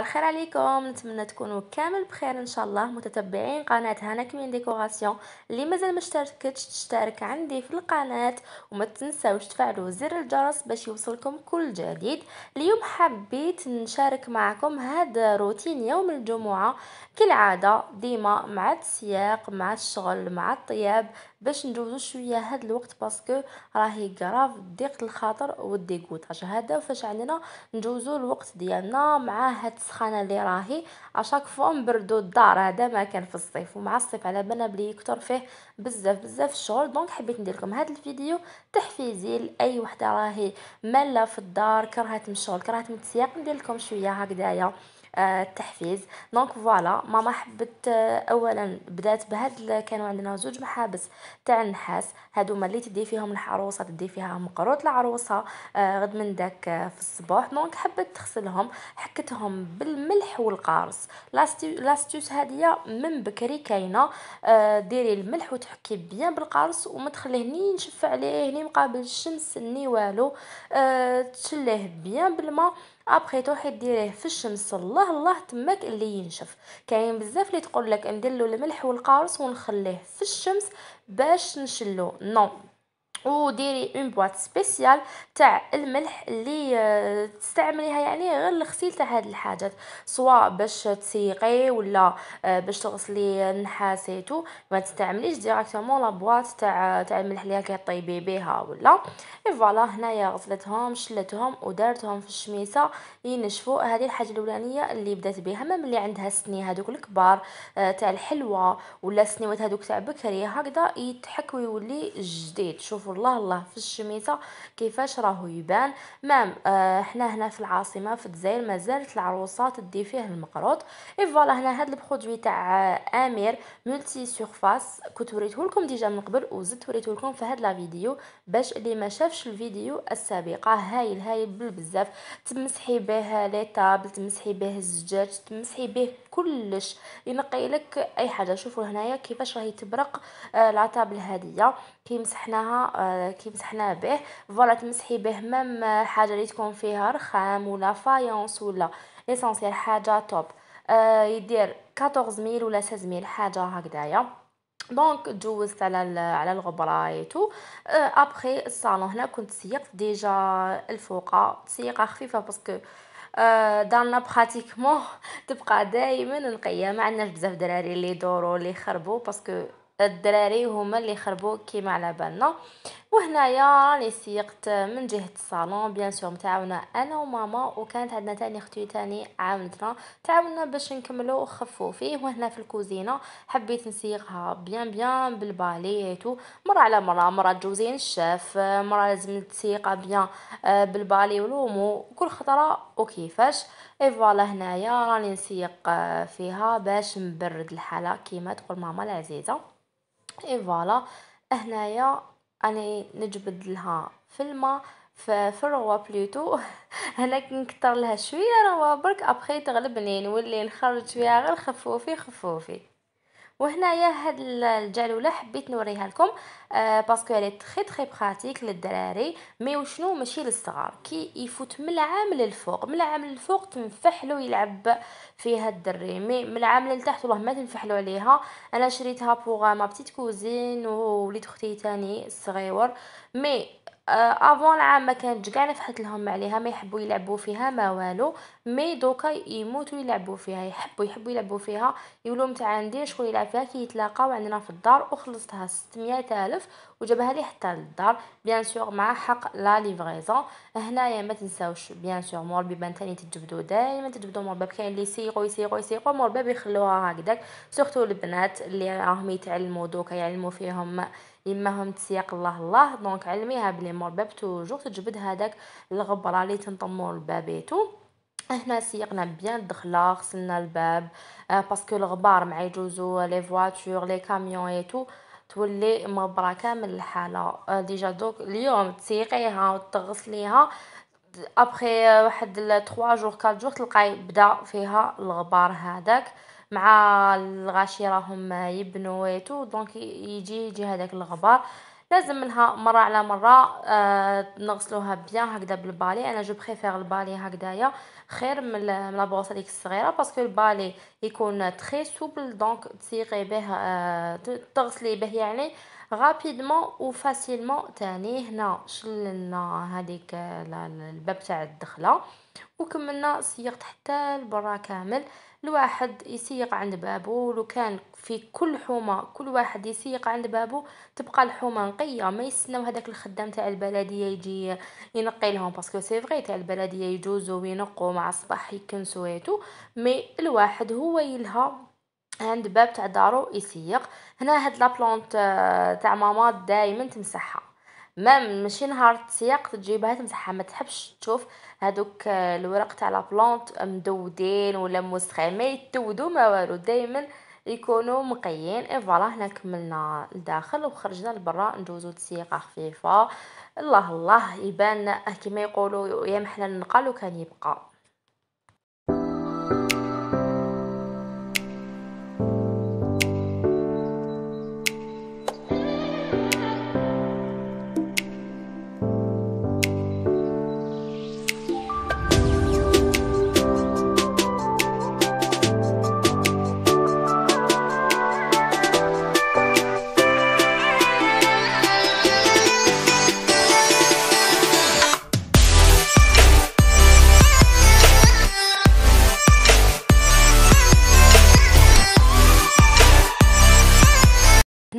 الخير عليكم نتمنى تكونوا كامل بخير ان شاء الله متتبعين قناه هانا كمين ديكوراسيون اللي مازال ما اشتركتش تشترك عندي في القناه وما تنساوش تفعلوا زر الجرس باش يوصلكم كل جديد اليوم حبيت نشارك معكم هذا روتين يوم الجمعه كالعاده ديما مع السياق مع الشغل مع الطياب باش ندوزو شويه هاد الوقت باسكو راهي غراف ضيقه الخاطر والديغوتاج هذا فاش عندنا ندوزو الوقت ديالنا مع هاد السخانه اللي راهي اشاك فوا نبردو الدار هذا ما كان في الصيف ومع الصيف على بالنا بلي يكثر فيه بزاف بزاف الشغل دونك حبيت ندير لكم هاد الفيديو تحفيزي لاي وحده راهي ماله في الدار كرهت من الشغل كرهت من التسياق ندير لكم شويه هكذايا آه، التحفيز دونك فوالا ماما حبت آه، اولا بدات بهاد كانوا عندنا زوج محابس تاع النحاس هادوما اللي تدي فيهم العروسه تدي فيها مقروط العروسه آه، غد من داك في الصباح دونك حبت تغسلهم حكتهم بالملح والقارص لاستيوس هاديه من بكري كاينه ديري الملح وتحكي بيان بالقارص وما تخليه ني نشف عليه ني مقابل الشمس ني والو تشليه بيان بالماء ابخي تروحي ديريه في الشمس الله الله الله تماك اللي ينشف كاين بزاف اللي تقول لك ندير له الملح والقارص ونخليه في الشمس باش نشلو نو وديري اون بواط سبيسيال تاع الملح اللي آه، تستعمليها يعني غير الغسيل تاع هاد الحاجات سواء باش تسيقي ولا آه، باش تغسلي النحاس ايتو ما تستعمليش ديراكتومون لا بواط تاع تاع الملح اللي طيبي بها ولا اي فوالا هنايا غسلتهم شلتهم ودارتهم في الشميسه ينشفوا هذه الحاجه الاولانيه اللي بدات بها ما ملي عندها السني هذوك الكبار آه، تاع الحلوه ولا السنيوات هذوك تاع بكري هكذا يتحك ويولي جديد شوفوا والله الله في الشميته كيفاش راهو يبان مام آه حنا هنا في العاصمه في الجزائر مازالت العروسه تدي فيه المقروط اي فوالا هنا هذا البرودوي تاع امير ملتي سيرفاس كنت وريته لكم ديجا من قبل وزدت وريته لكم في هاد لا فيديو باش اللي ما شافش الفيديو السابقه هايل هايل بالبزاف تمسحي به لي طابل تمسحي به الزجاج تمسحي به كلش ينقي لك اي حاجه شوفوا هنايا كيفاش راهي تبرق العتاب آه، هذه كي مسحناها آه، كي مسحناها به فوالا تمسحي به مام آه، حاجه اللي تكون فيها رخام ولا فايونس ولا ايسونسيال حاجه توب آه يدير 14 ميل ولا 16 ميل حاجه هكذايا دونك تجوزت على على الغبره ايتو ابخي الصالون هنا كنت سيقت ديجا الفوقه سيقه خفيفه باسكو آه، دارنا براتيكمون تبقى دائما نقيه ما عندناش بزاف دراري اللي يدوروا اللي يخربوا باسكو الدراري هما اللي خربوا كيما على بالنا وهنايا راني سيقت من جهه الصالون بيان سور متعاونه انا وماما وكانت عندنا تاني اختي تاني عاونتنا تعاوننا باش نكملو فيه وهنا في الكوزينه حبيت نسيقها بيان بيان بالباليت مره على مره مره جوزين الشاف مره لازم تسيقها بيان آه، بالبالي ولومو كل خطره وكيفاش اي فوالا هنايا راني نسيق آه، فيها باش نبرد الحاله كيما تقول ماما العزيزه اي فوالا هنايا اني نجبد لها في الروا بلوتو هنا نكثر لها شويه روا برك ابخي تغلبني نولي نخرج فيها غير خفوفي خفوفي وهنايا هاد الجالوله حبيت نوريها لكم آه باسكو هي تري تري براتيك للدراري مي وشنو ماشي للصغار كي يفوت من العام للفوق من العام للفوق تنفحلو يلعب فيها الدري مي من العام للتحت والله ما تنفحلو عليها انا شريتها بوغ ما بتيت كوزين ووليت اختي تاني الصغيور مي افون آه، العام ما كانت كاع نفحت لهم عليها ما يحبوا يلعبوا فيها ما والو مي دوكا يموتوا يلعبوا فيها يحبوا يحبوا يلعبوا فيها يقولوا متاع عندي شكون يلعب فيها كي يتلاقاو عندنا في الدار وخلصتها 600 الف وجابها لي حتى للدار بيان سور مع حق لا ليفريزون هنايا ما تنساوش بيان سور مور بيبان ثاني تجبدوا دائما تجبدوا مور باب كاين لي سيقو يسيقو يسيقو مور باب يخلوها هكذاك سورتو البنات اللي راهم يتعلموا دوكا يعلموا فيهم اما هم تسياق الله الله دونك علميها بلي مور باب توجور تجبد هذاك الغبره اللي تنطم لبابيتو هنا سيقنا بيان الدخله غسلنا الباب آه، باسكو الغبار مع يجوزو لي فواتور لي كاميون اي تو تولي مبرة كامل الحالة آه، ديجا دوك اليوم تسيقيها وتغسليها ابخي آه، واحد 3 جور 4 جور تلقاي بدا فيها الغبار هذاك مع الغاشي راهم يبنوا ويتو دونك يجي يجي هذاك الغبار لازم منها مره على مره آه نغسلوها بيان هكذا بالبالي انا جو بريفير البالي هكذايا خير من من بوصه ديك الصغيره باسكو البالي يكون تري سوبل دونك تسيقي به آه تغسلي به يعني غابيدمون فاسيلمون تاني هنا شللنا هذيك الباب تاع الدخله وكملنا سيغت حتى لبرا كامل الواحد يسيق عند بابو لو كان في كل حومه كل واحد يسيق عند بابو تبقى الحومه نقيه ما يستناو هذاك الخدام تاع البلديه يجي ينقي لهم باسكو سي فري تاع البلديه يجوزو وينقوا مع الصباح يكنسوا مي الواحد هو يلها عند باب تاع دارو يسيق هنا هاد لابلونت آه، تاع ماما دائما تمسحها مام ماشي نهار تسيق تجيبها تمسحها ما تحبش تشوف هادوك آه، الورق تاع لابلونت مدودين ولا موسخين ما يتودو ما والو دائما يكونوا مقيين اي فوالا هنا كملنا الداخل وخرجنا لبرا ندوزو تسيقه خفيفه الله الله يبان كيما يقولوا يا محنا النقل وكان يبقى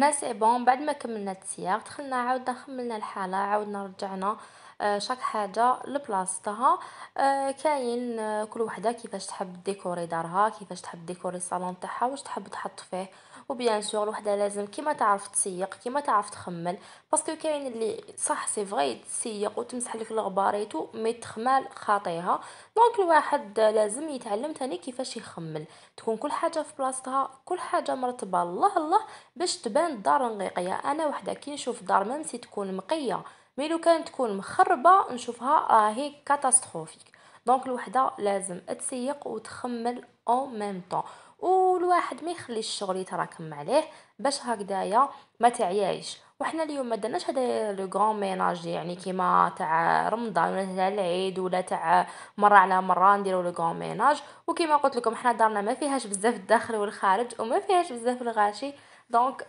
هنا سي بون بعد ما كملنا التسياغ دخلنا عاودنا خملنا الحاله عاودنا رجعنا آه، شاك حاجه لبلاصتها آه، كاين آه، كل وحده كيفاش تحب ديكوري دارها كيفاش تحب ديكوري الصالون تاعها واش تحب تحط فيه وبيان سور الوحده لازم كيما تعرف تسيق كيما تعرف تخمل باسكو كاين اللي صح سي فغي تسيق وتمسح لك الغباريتو مي تخمال خاطيها دونك الواحد لازم يتعلم تاني كيفاش يخمل تكون كل حاجه في بلاصتها كل حاجه مرتبه الله الله باش تبان الدار نقيقيه انا وحده كي نشوف دار مامسي تكون مقيه مي لو كانت تكون مخربه نشوفها راهي كاتاستروفيك دونك الوحده لازم تسيق وتخمل اون ميم طون والواحد ما يخلي الشغل يتراكم عليه باش هكدايا ما تعيايش وحنا اليوم ما درناش هذا لو غون ميناج يعني كيما تاع رمضان ولا تاع العيد ولا تاع مره على مره نديرو لو غون ميناج وكيما قلت لكم حنا دارنا ما فيهاش بزاف الداخل والخارج وما فيهاش بزاف الغاشي دونك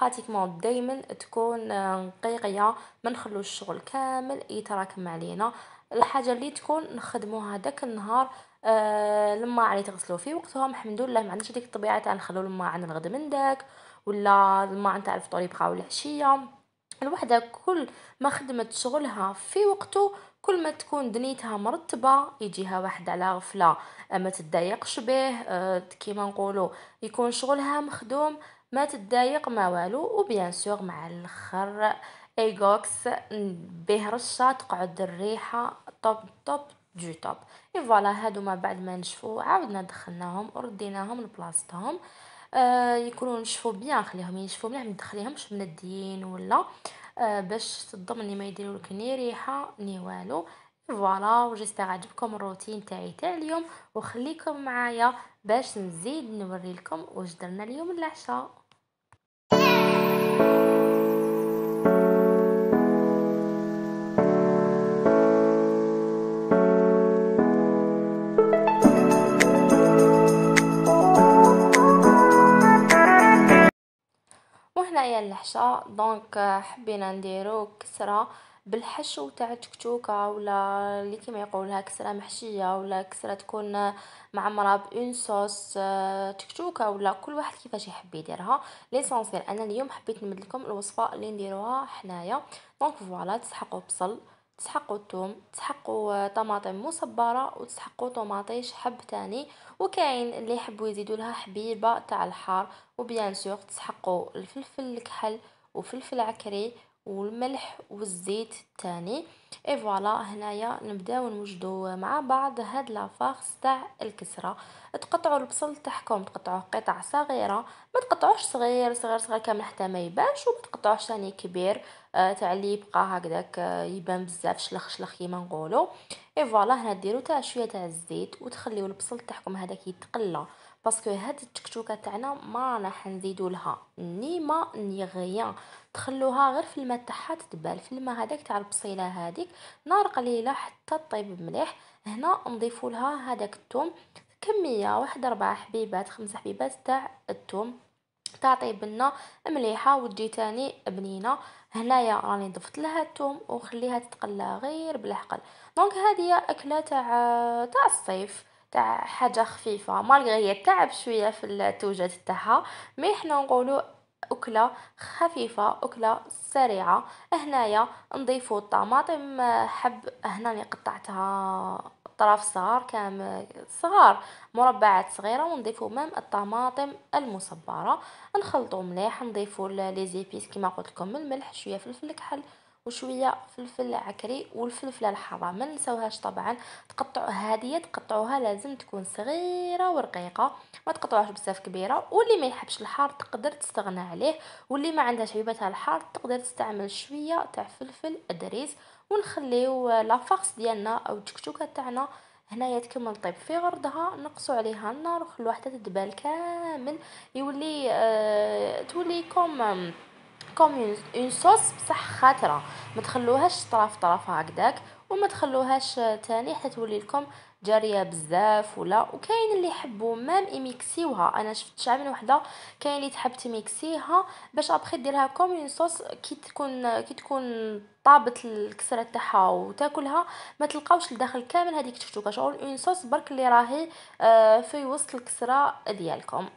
براتيكمون دائما تكون euh, نقيقيه ما نخلو الشغل كامل يتراكم علينا الحاجه اللي تكون نخدموها داك النهار آه, لما علي تغسلو في وقتهم الحمد لله ما عندناش ديك الطبيعه تاع نخلو الماء عن الغد من داك ولا الماء تاع الفطور يبقى ولا العشيه الوحده كل ما خدمت شغلها في وقته كل ما تكون دنيتها مرتبه يجيها واحد على غفله آه, ما تضايقش به آه, كيما نقولوا يكون شغلها مخدوم ما تدايق ما والو وبيان سور مع الاخر ايغوكس به رشه تقعد الريحه طوب طوب جو توب اي فوالا هادو ما بعد ما نشفو عاودنا دخلناهم ورديناهم لبلاصتهم آه، يكونوا نشفو بيان خليهم ينشفو مليح ما ندخليهمش منديين ولا آه، باش تضمني ما يديروا لك ني ريحه ني والو فوالا وجيسبر عجبكم الروتين تاعي تاع اليوم وخليكم معايا باش نزيد نوري لكم واش درنا اليوم العشاء هنايا اللحشه دونك حبينا نديرو كسره بالحشو تاع التكتوكه ولا اللي كيما يقولها كسره محشيه ولا كسره تكون معمره بان صوص آه، تكتوكه ولا كل واحد كيفاش يحب يديرها ليسونسيال انا اليوم حبيت نمد لكم الوصفه اللي نديروها حنايا دونك فوالا تسحقوا بصل تسحقوا الثوم تسحقوا آه، طماطم مصبرة وتسحقوا طماطيش حب تاني وكاين اللي يحبوا يزيدوا لها حبيبة تاع الحار وبيان سور تسحقوا الفلفل الكحل وفلفل عكري والملح والزيت الثاني اي فوالا هنايا نبداو نوجدو مع بعض هاد لافاغس تاع الكسره تقطعوا البصل تاعكم تقطعوه قطع صغيره ما تقطعوش صغير صغير صغير كامل حتى ما يبانش وما تقطعوش ثاني كبير آه، تاع اللي يبقى هكذاك آه، يبان بزاف شلخ شلخ كيما نقولوا اي فوالا هنا ديروا تاع شويه تاع الزيت وتخليوا البصل تاعكم هذاك يتقلى باسكو هاد التكتوكه تاعنا ما راح نزيدو لها ني ما ني غيان تخلوها غير في الماء تاعها تدبال في الماء هذاك تاع البصيله هذيك نار قليله حتى طيب مليح هنا نضيفو لها هذاك الثوم كميه واحد اربع حبيبات خمس حبيبات تاع الثوم تعطي بنه مليحه وتجي تاني بنينه هنايا راني ضفت لها الثوم وخليها تتقلى غير بالعقل دونك هذه اكله تاع تاع الصيف تاع حاجه خفيفه مالغري هي تعب شويه في التوجد تاعها مي حنا نقولوا أكلة خفيفة أكلة سريعة هنايا نضيفو الطماطم حب هنا قطعتها طرف صغار كامل صغار مربعات صغيره ونضيفوا مام الطماطم المصبره نخلطو مليح نضيفو لي زيبيس كما قلت لكم الملح شويه فلفل كحل وشويه فلفل عكري والفلفله الحاره ما نساوهاش طبعا تقطعوا هذه تقطعوها لازم تكون صغيره ورقيقه ما تقطعوهاش بزاف كبيره واللي ما يحبش الحار تقدر تستغنى عليه واللي ما عندهاش عيوباتها الحار تقدر تستعمل شويه تاع فلفل ادريس ونخليو لافاكس ديالنا او التكتوكه تاعنا هنايا تكمل طيب في غردها نقصوا عليها النار وخلوها حتى تدبال كامل يولي آه تولي كوم كوم اون صوص بصح خاطره ما تخلوهاش طرف طرف هكذاك وما تخلوهاش تاني حتى تولي لكم جاريه بزاف ولا وكاين اللي يحبوا مام يميكسيوها انا شفت شعب من وحده كاين اللي تحب تميكسيها باش ابخي ديرها كوم اون صوص كي تكون كي تكون طابت الكسره تاعها وتاكلها ما تلقاوش لداخل كامل هذيك تفتوكه شغل اون صوص برك اللي راهي آه، في وسط الكسره ديالكم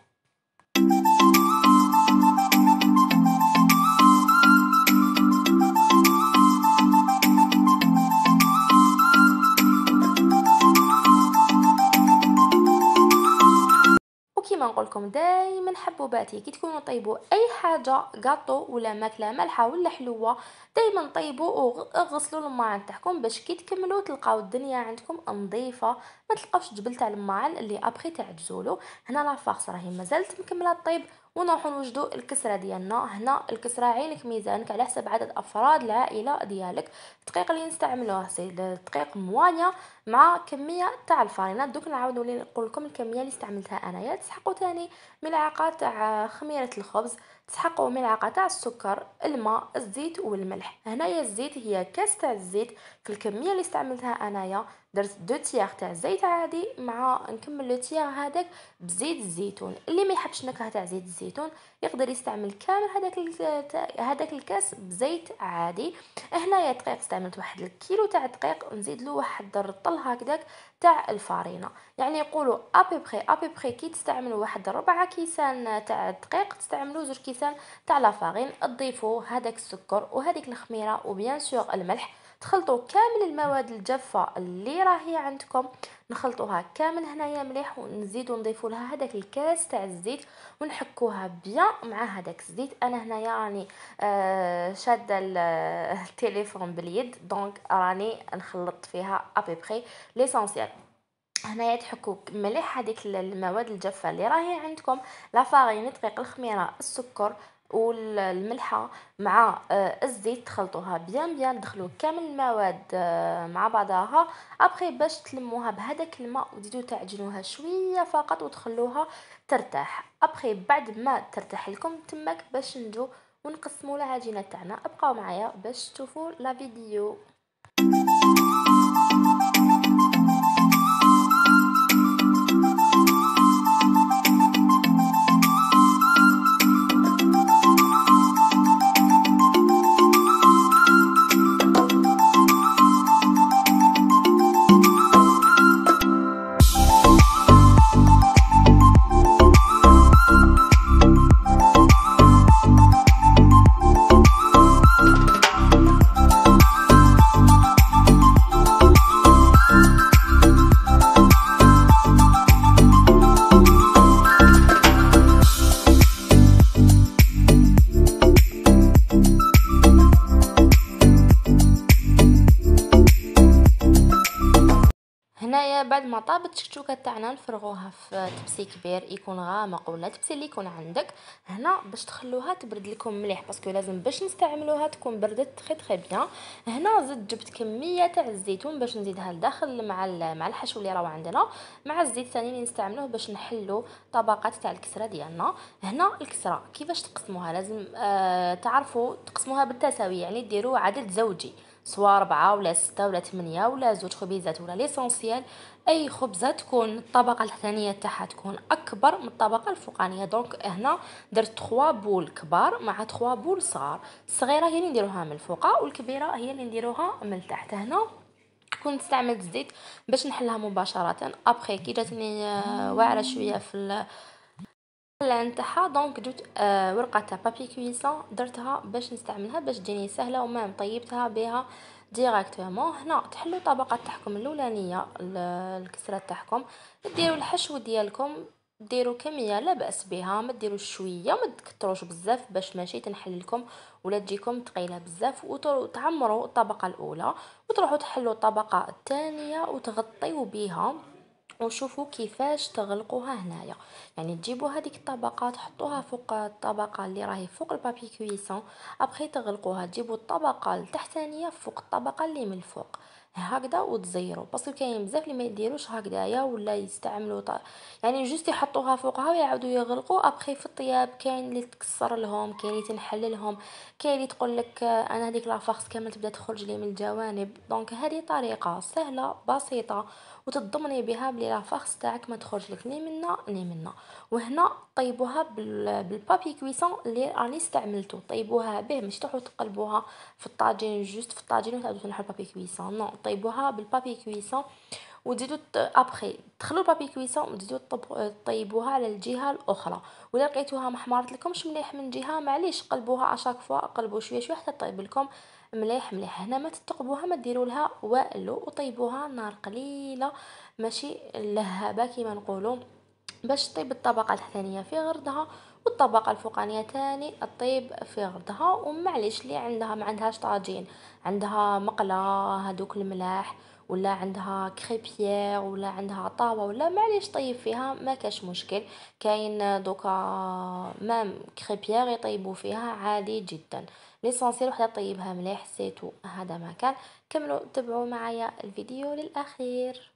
كيما نقول لكم دائما حبوباتي كي تكونوا طيبوا اي حاجه غاطو ولا ماكله مالحه ولا حلوه دائما طيبوا وغسلوا الماعن تاعكم باش كي تكملوا تلقاو الدنيا عندكم نظيفه ما تلقاوش جبل تاع الماعن اللي ابخي تعجزوا له هنا لا فاخس راهي مازالت مكمله الطيب ونروحو نوجدو الكسره ديالنا هنا الكسره عينك ميزانك على حسب عدد افراد العائله ديالك الدقيق اللي نستعملوه سي الدقيق موانيا مع كميه تاع الفارينة دوك نعاود نولي نقول لكم الكميه اللي استعملتها انايا تسحقوا تاني ملعقه تاع خميره الخبز تسحقوا ملعقه تاع السكر الماء الزيت والملح هنايا الزيت هي كاس تاع الزيت في الكميه اللي استعملتها انايا درت دو تياغ تاع زيت عادي مع نكمل لو تياغ هذاك بزيت الزيتون اللي ما يحبش نكهه تاع زيت الزيتون يقدر يستعمل كامل هذاك هذاك الكاس بزيت عادي هنايا دقيق استعملت واحد الكيلو تاع دقيق نزيد له واحد الرطل الظل هكذاك تاع الفارينه يعني يقولوا ابي بخي ابي بخي كي تستعملوا واحد ربع كيسان تاع الدقيق تستعملوا زوج كيسان تاع لافارين تضيفوا هذاك السكر وهذيك الخميره وبيان سور الملح تخلطوا كامل المواد الجافه اللي راهي عندكم نخلطوها كامل هنايا مليح ونزيدوا نضيفوا لها هذاك الكاس تاع الزيت ونحكوها بيان مع هذاك الزيت انا هنايا راني آه، شاده آه، التليفون باليد دونك راني نخلط فيها ابي بري ليسونسيال هنايا تحكوا مليح هذيك المواد الجافه اللي راهي عندكم لا فارين دقيق الخميره السكر والملحه مع آه، الزيت تخلطوها بيان بيان دخلوا كامل المواد آه، مع بعضها ابخي باش تلموها بهذاك الماء وتزيدوا تعجنوها شويه فقط وتخلوها ترتاح ابخي بعد ما ترتاح لكم تماك باش ندو ونقسموا العجينه تاعنا ابقاو معايا باش تشوفوا لا فيديو ما طابت الشكشوكه تاعنا نفرغوها في تبسي كبير يكون غامق ولا تبسي اللي يكون عندك هنا باش تخلوها تبرد لكم مليح باسكو لازم باش نستعملوها تكون بردت تري تري بيان هنا زدت جبت كميه تاع الزيتون باش نزيدها لداخل مع مع الحشو اللي راهو عندنا مع الزيت الثاني اللي نستعملوه باش نحلو طبقات تاع الكسره ديالنا هنا الكسره كيفاش تقسموها لازم آه تعرفوا تقسموها بالتساوي يعني ديروا عدد زوجي سواء ربعة ولا ستة ولا ثمانية ولا زوج خبيزات ولا ليسونسيال اي خبزه تكون الطبقه الثانيه تاعها تكون اكبر من الطبقه الفوقانيه دونك هنا درت 3 بول كبار مع 3 بول صغار الصغيره هي اللي نديروها من الفوق والكبيره هي اللي نديروها من تحت هنا كنت استعملت زيت باش نحلها مباشره ابخي كي جاتني آه، واعره شويه في الان تاعها دونك جبت آه، ورقه تاع بابي كويسون درتها باش نستعملها باش تجيني سهله ومام طيبتها بها ديريكتومون هنا تحلو الطبقه تاعكم الاولانيه الكسره تاعكم ديروا الحشو ديالكم ديروا كميه لا باس بها ما ديروش شويه ما تكثروش بزاف باش ماشي تنحل لكم ولا تجيكم ثقيله بزاف وتعمروا الطبقه الاولى وتروحوا تحلوا الطبقه الثانيه وتغطيو بها وشوفوا كيفاش تغلقوها هنايا يعني تجيبوا هذيك الطبقه تحطوها فوق الطبقه اللي راهي فوق البابي كويسون ابخي تغلقوها تجيبوا الطبقه التحتانيه فوق الطبقه اللي من الفوق هكذا وتزيروا باسكو كاين بزاف اللي ما يديروش هكذايا ولا يستعملوا طا... يعني جوست يحطوها فوقها ويعاودوا يغلقوا ابخي في الطياب كاين اللي تكسر لهم كاين اللي تنحل لهم كاين اللي تقول لك انا هذيك لافارس كامل تبدا تخرج لي من الجوانب دونك هذه طريقه سهله بسيطه وتضمني بها بلي لا فارس تاعك ما لك ني منا ني منا وهنا طيبوها بالبابي كويسون اللي راني استعملته طيبوها به مش تروحوا تقلبوها في الطاجين جوست في الطاجين وتعاودوا تنحوا البابي كويسون نو طيبوها بالبابي كويسون وتزيدوا ابخي دخلو البابي كويسون وتزيدوا طيبوها على الجهه الاخرى ولا لقيتوها محمرت لكمش مليح من جهه معليش قلبوها اشاك فوا قلبوا شويه شويه حتى طيب لكم مليح مليح هنا ما تتقبوها ما ديروا لها والو وطيبوها نار قليله ماشي لهابه كما نقولوا باش طيب الطبقه الثانيه في غردها والطبقه الفوقانيه تاني طيب في غردها ومعليش اللي عندها ما عندهاش طاجين عندها مقله هذوك الملاح ولا عندها كريبيير ولا عندها طاوه ولا معليش طيب فيها ما كاش مشكل كاين دوكا مام كريبيير يطيبوا فيها عادي جدا ليسونسيل وحده طيبها مليح سيتو هذا ما كان كملوا تبعوا معايا الفيديو للاخير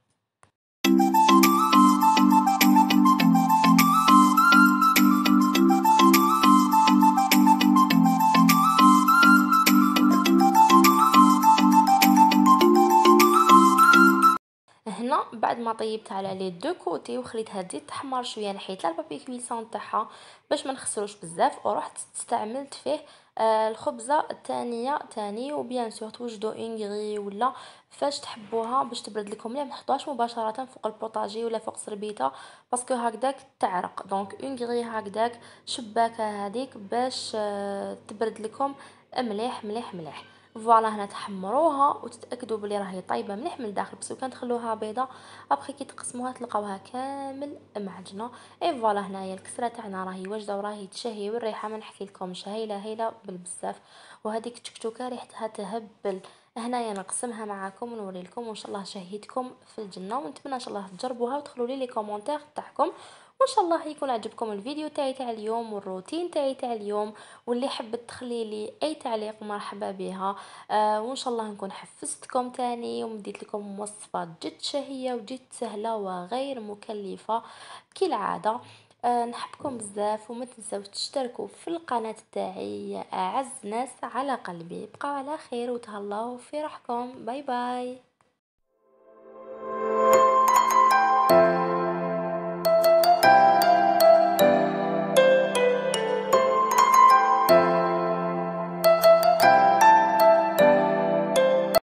هنا بعد ما طيبتها على لي دو كوتي وخليتها تزيد تحمر شويه نحيت البابي كويسون تاعها باش ما نخسروش بزاف ورحت استعملت فيه آه الخبزه الثانيه تاني وبيان سور توجدوا انغري ولا فاش تحبوها باش تبرد لكم لا محطوهاش مباشره فوق البوطاجي ولا فوق سربيته باسكو هكداك تعرق دونك انغري هكداك شباكه هذيك باش آه تبرد لكم مليح مليح مليح فوالا هنا تحمروها وتتاكدوا بلي راهي طايبه مليح من الداخل بصح كان تخلوها بيضه ابخي كي تقسموها تلقاوها كامل معجنه اي فوالا هنايا الكسره تاعنا راهي واجده وراهي تشهي والريحه ما نحكي لكم هايله هيله بالبزاف وهذيك التكتوكه ريحتها تهبل هنايا نقسمها معاكم ونوري لكم وان شاء الله شهيتكم في الجنه ونتمنى ان شاء الله تجربوها وتخلوا لي لي كومونتير تاعكم وان شاء الله يكون عجبكم الفيديو تاعي تاع اليوم والروتين تاعي تاع اليوم واللي حبت تخلي لي اي تعليق مرحبا بها آه وان شاء الله نكون حفزتكم تاني ومديت لكم وصفه جد شهيه وجد سهله وغير مكلفه كالعاده أه نحبكم بزاف وما تنسوا تشتركوا في القناة تاعي أعز ناس على قلبي بقاو على خير وتهلاو في روحكم باي باي